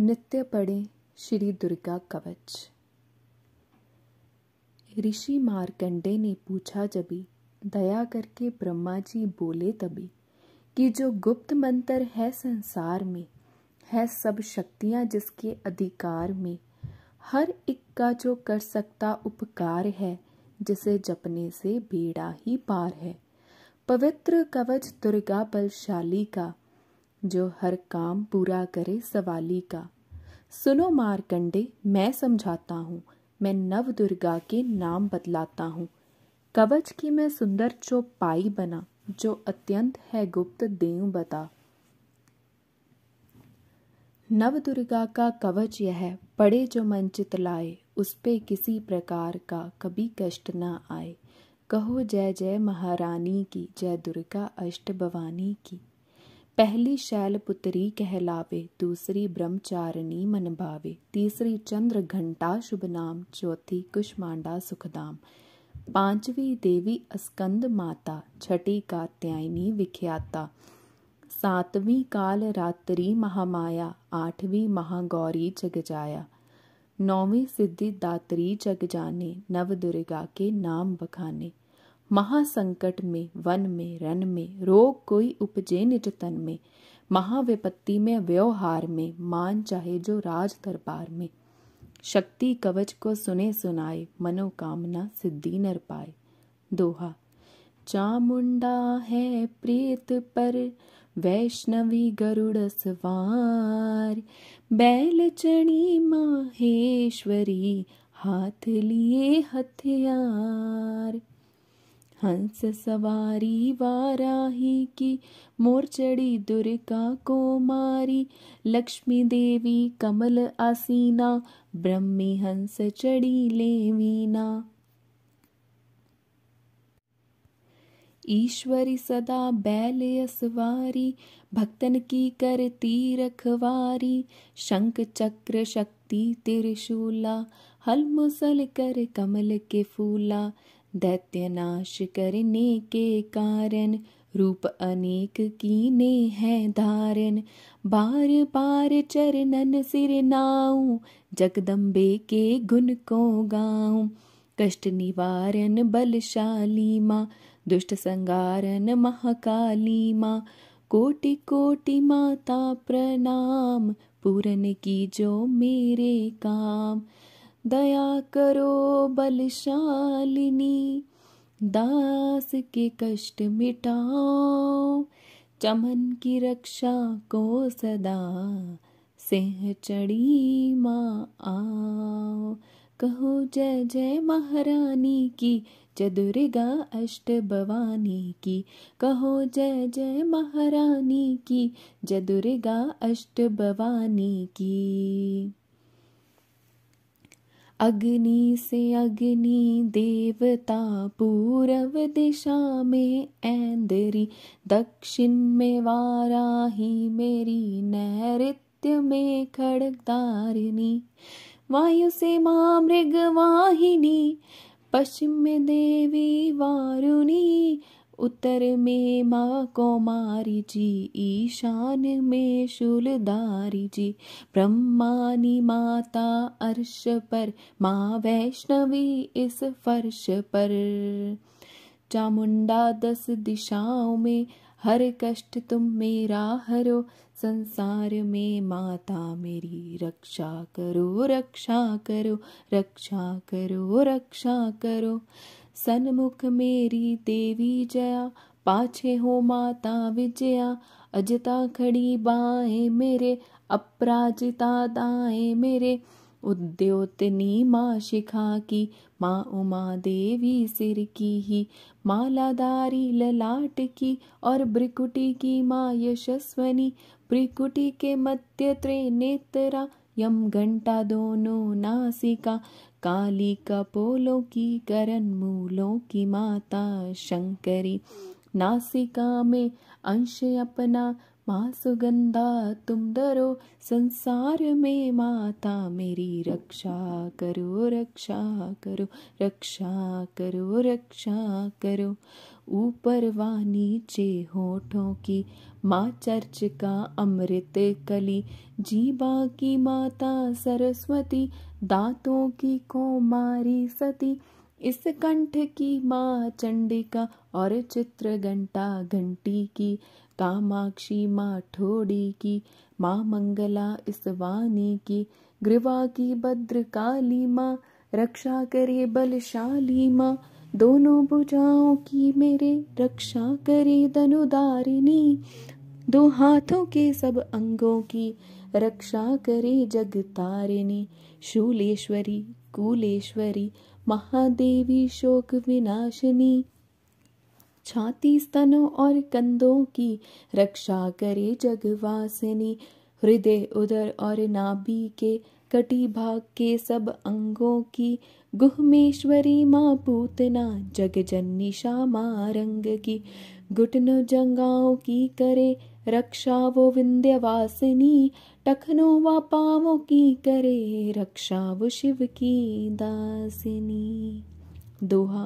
नित्य पढ़े श्री दुर्गा कवच ऋषि मारकंडे ने पूछा जबी दया करके ब्रह्मा जी बोले तभी कि जो गुप्त मंत्र है संसार में है सब शक्तियाँ जिसके अधिकार में हर एक का जो कर सकता उपकार है जिसे जपने से बेड़ा ही पार है पवित्र कवच दुर्गा बलशाली का जो हर काम पूरा करे सवाली का सुनो मारकंडे मैं समझाता हूँ मैं नव दुर्गा के नाम बतलाता हूँ कवच की मैं सुंदर चौपाई बना जो अत्यंत है गुप्त देव बता नव दुर्गा का कवच यह पड़े जो मन लाए उस पे किसी प्रकार का कभी कष्ट ना आए कहो जय जय महारानी की जय दुर्गा अष्ट भवानी की पहली शैलपुत्री कहलावे दूसरी ब्रह्मचारिणी मन भावे तीसरी चंद्र घंटा शुभ नाम चौथी कुशमांडा सुखदाम पांचवी देवी अस्कंद माता छठी कात्यायनी विख्याता सातवीं काल रात्रि महामाया आठवीं महागौरी जगजाया नौवीं सिद्धि दात्री जग जाने नव दुर्गा के नाम बखाने महासंकट में वन में रन में रोग कोई उपजे निज तन में महाविपत्ति में व्यवहार में मान चाहे जो राज दरबार में शक्ति कवच को सुने सुनाए मनोकामना सिद्धि नर पाए दोहा चामुंडा है प्रीत पर वैष्णवी गरुड़ सवार बैल चढ़ी माहेश्वरी हाथ लिए हथियार हंस सवारी वाराही की मोर चढ़ी दुर्गा को मारी लक्ष्मी देवी कमल आसीना ब्रह्मी हंस चढ़ी लेवीना ईश्वरी सदा बैल असवारी भक्तन की करती रखवारी शंख चक्र शक्ति तिरशूला हल मुसल कर कमल के फूला दैत्य नाश करने के कारण रूप अनेक कीने हैं धारण बार बार चरणन सिर नाऊ जगदम्बे के गुण को गाऊ कष्ट निवारण बलशाली माँ दुष्ट संगारण महाकाली माँ कोटि कोटि माता प्रणाम पूरन की जो मेरे काम दया करो बलशालिनी दास के कष्ट मिटाओ चमन की रक्षा को सदा सिंह चढ़ी माँ आओ कहो जय जय महारानी की जय दुर्गा अष्ट भवानी की कहो जय जय महारानी की जय दुर्गा अष्ट भवानी की अग्नि से अग्नि देवता पूरव दिशा में ऐंदरी दक्षिण में वाराही मेरी नैत्य में खड़गदारिणी वायु से माँ मृग वाहिनी पश्चिम में देवी वारुणी उत्तर में माँ कौमारी जी ईशान में शूलदारी जी ब्रह्मानी माता अर्श पर माँ वैष्णवी इस फर्श पर चामुंडा दस दिशाओं में हर कष्ट तुम मेरा हरो संसार में माता मेरी रक्षा करो रक्षा करो रक्षा करो रक्षा करो सन्मुख मेरी देवी जया पाछे हो माता विजया अजता खड़ी बाएं मेरे अपराजिता दाएं मेरे उद्योतनी माँ शिखा की माँ उमा देवी सिर की ही मालादारी ललाट की और ब्रिकुटी की माँ यशस्वनी ब्रिकुटी के मध्य त्रिनेत्रा यम घंटा दोनों नासिका काली कपोलों की करण मूलों की माता शंकरी नासिका में अंश अपना माँ सुगंधा तुम डरो संसार में माता मेरी रक्षा करो रक्षा करो रक्षा करो रक्षा करो ऊपर व नीचे होठों की माँ चर्च का अमृत कली जीबा की माता सरस्वती दांतों की कोमारी सती इस कंठ की माँ चंडिका और चित्र घंटा घंटी की कामाक्षी माँ ठोड़ी की माँ मंगला इस वाणी की ग्रीवा की भद्रकाली माँ रक्षा करे बलशाली माँ दोनों भुजाओं की मेरे रक्षा करी धनुदारिणी दो हाथों के सब अंगों की रक्षा करे जग तारिणी शूलेश्वरी कूलेश्वरी महादेवी शोक विनाशिनी छाती स्तनों और कंधों की रक्षा करे जगवासिनी हृदय उदर और नाभि के कटी भाग के सब अंगों की गुहमेश्वरी माँ पूतना जग जननी श्यामा रंग की घुटन जंगाओं की करे रक्षा वो विंध्य वासिनी टखनों व पावों की करे रक्षा वो शिव की दासिनी दोहा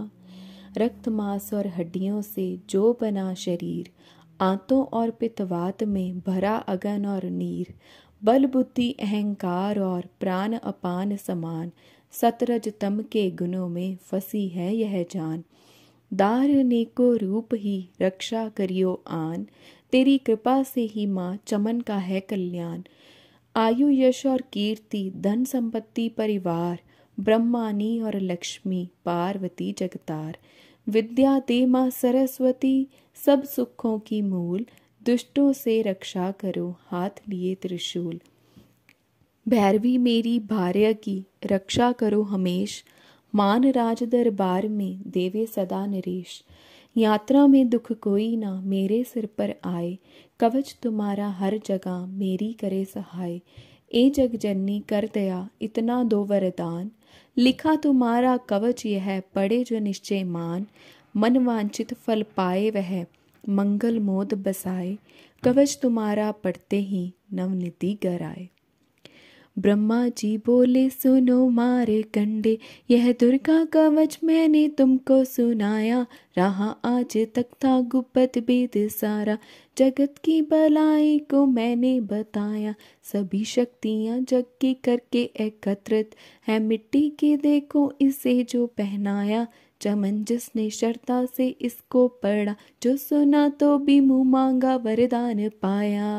रक्त मास और हड्डियों से जो बना शरीर आंतों और पितवात में भरा अगन और नीर बल बुद्धि अहंकार और प्राण अपान समान सतरज तम के गुणों में फसी है यह जान दार ने को रूप ही रक्षा करियो आन तेरी कृपा से ही माँ चमन का है कल्याण आयु यश और कीर्ति धन संपत्ति परिवार ब्रह्मानी और लक्ष्मी पार्वती जगतार विद्या दे माँ सरस्वती सब सुखों की मूल दुष्टों से रक्षा करो हाथ लिए त्रिशूल भैरवी मेरी भार्य की रक्षा करो हमेश मान राज दरबार में देवे सदा नरेश यात्रा में दुख कोई ना मेरे सिर पर आए कवच तुम्हारा हर जगह मेरी करे सहाय ए जग जननी कर दया इतना दो वरदान लिखा तुम्हारा कवच यह पड़े जो निश्चय मान मन वांछित फल पाए वह मंगल मोद बसाए कवच तुम्हारा पढ़ते ही नवनिधि घर आए ब्रह्मा जी बोले सुनो मारे कंडे यह दुर्गा कवच मैंने तुमको सुनाया रहा आज तक था गुप्त बेद सारा जगत की भलाई को मैंने बताया सभी शक्तियाँ जग की करके एकत्रित है मिट्टी के देखो इसे जो पहनाया चमन जिसने शर्ता से इसको पढ़ा जो सुना तो भी मुंह मांगा वरदान पाया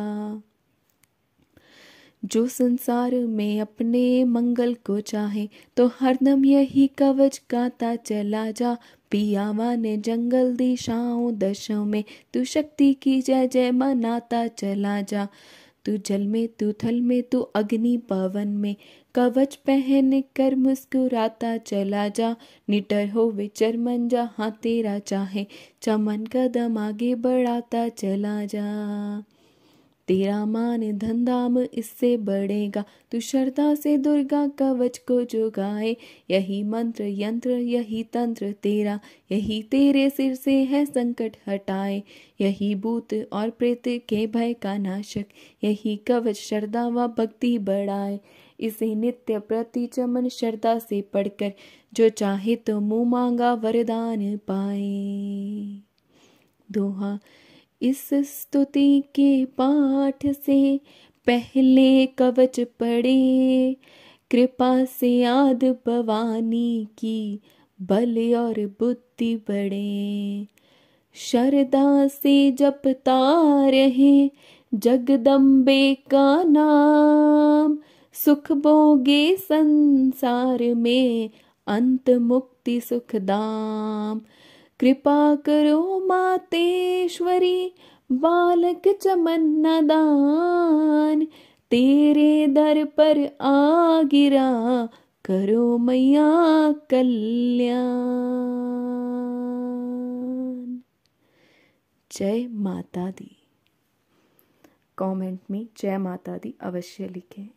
जो संसार में अपने मंगल को चाहे तो हरदम यही कवच गाता चला जा पियावा ने जंगल दिशाओं दशों में तू शक्ति की जय जय मनाता चला जा तू जल में तू थल में तू अग्नि पवन में कवच पहन कर मुस्कुराता चला जा निटर हो वे चरमन जहाँ तेरा चाहे चमन कदम आगे बढ़ाता चला जा तेरा मान धन दाम इससे बढ़ेगा तू श्रद्धा से दुर्गा कवच को जोगाए यही मंत्र यंत्र यही तंत्र तेरा यही तेरे सिर से है संकट हटाए यही भूत और प्रेत के भय का नाशक यही कवच श्रद्धा व भक्ति बढ़ाए इसे नित्य प्रति चमन श्रद्धा से पढ़कर जो चाहे तो मुँह मांगा वरदान पाए दोहा इस स्तुति के पाठ से पहले कवच पड़े कृपा से याद भवानी की बल और बुद्धि बढ़े शरदा से जपता रहे जगदम्बे का नाम सुख भोगे संसार में अंत मुक्ति सुखदाम कृपा करो मातेश्वरी बालक चमन्ना दान तेरे दर पर आ गिरा करो मैया कल्याण जय माता दी कमेंट में जय माता दी अवश्य लिखें